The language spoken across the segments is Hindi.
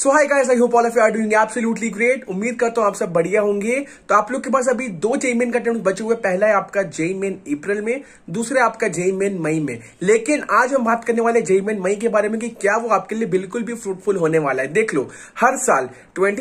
so hi guys I hope all of you are doing absolutely great उम्मीद करता हूं आप सब बढ़िया होंगे तो आप लोग के पास अभी दो जेई मेन का बचे हुए पहला है आपका जेई मेन अप्रैल में दूसरा आपका जेई मेन मई में लेकिन आज हम बात करने वाले जेई मेन मई के बारे में कि क्या वो आपके लिए बिल्कुल भी फ्रूटफुल होने वाला है देख लो हर साल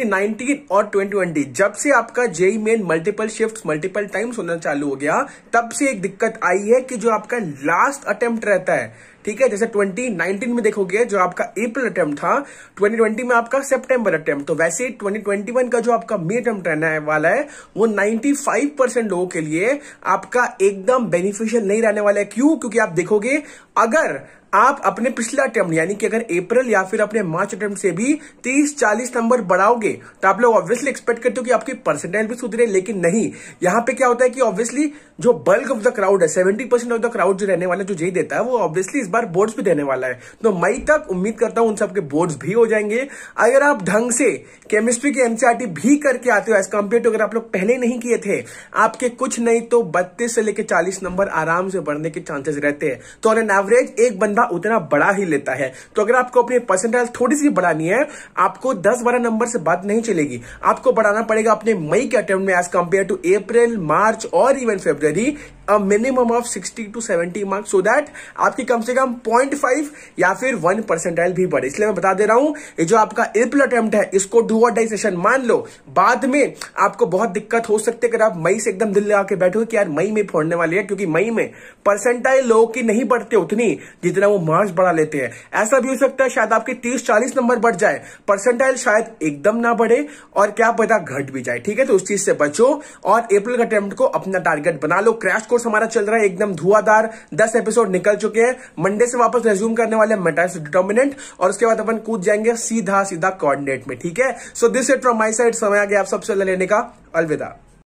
नाइनटीन और ट्वेंटी जब से आपका JEE Main multiple shift multiple times होना चालू हो गया तब से एक दिक्कत आई है कि जो आपका लास्ट अटेम्प्ट रहता है ठीक है जैसे 2019 में देखोगे जो आपका अप्रैल अटेम्प्ट था 2020 में आपका सितंबर अटेम्प्ट तो वैसे 2021 का जो आपका मे अटेम्प्ट रहने वाला है वो 95 परसेंट लोगों के लिए आपका एकदम बेनिफिशियल नहीं रहने वाला है क्यों क्योंकि आप देखोगे अगर आप अपने पिछले अटेम्प्ट यानी कि अगर अप्रैल या फिर अपने मार्च अटेम्प्ट से भी 30-40 नंबर बढ़ाओगे तो आप लोग ऑब्वियसली एक्सपेक्ट करते हो कि आपकी परसेंटेज भी सुधरे लेकिन नहीं यहां पे क्या होता है कि ऑब्वियसली जो बल्क ऑफ द क्राउड है seventy percent of the crowd जो रहने वाला जो जे देता है वो ऑब्वियसली इस बार बोर्ड्स भी देने वाला है तो मई तक उम्मीद करता हूं उन सबके बोर्ड्स भी हो जाएंगे अगर आप ढंग से केमिस्ट्री के एनसीआरटी भी करके आते हो एज कम्पेयर टू अगर आप लोग पहले नहीं किए थे आपके कुछ नहीं तो बत्तीस से लेकर चालीस नंबर आराम से बढ़ने के चांसेस रहते हैं तो ऑन एन एवरेज एक बंद बंदा उतना बड़ा ही लेता है तो अगर आपको अपनी परसेंटाइल थोड़ी सी बढ़ानी है आपको दस बारह नंबर से बात नहीं चलेगी आपको बढ़ाना पड़ेगा अपने मई के अटेम्प्ट में as compare to April March और even Feb minimum of 60 to 70 marks so that आपकी कम से कम 0.5 या फिर 1 परसेंटाइल भी बढ़े इसलिए मैं बता दे रहा हूं ये जो आपका एप्रिल अटेम्प्ट है इसको डू और डाई सेशन मान लो बाद में आपको बहुत दिक्कत हो सकती है अगर आप मई से एकदम दिल लगा के बैठो कि यार मई में फोड़ने वाली है क्योंकि मई में परसेंटाइल लोगों की नहीं बढ़ती उतनी जितना ना वो मार्क्स बढ़ा लेते हैं ऐसा भी हो सकता है शायद आपके तीस चालीस नंबर बढ़ जाए परसेंटाइल शायद एकदम ना बढ़े और क्या पता घट भी जाए ठीक है तो उस चीज से बचो और अप्रैल अटेम्प्ट को अपना टारगेट बना लो क्रैश कोर्स हमारा चल रहा है एकदम धुआदार दस एपिसोड निकल चुके हैं मंडे से वापस रेज्यूम करने वाले मेटा डिटर्मिनेंट और उसके बाद अपन कूद जाएंगे सीधा सीधा कॉर्डिनेट में ठीक है so this it from my side समय आ गया आप सबसे लेने का अलविदा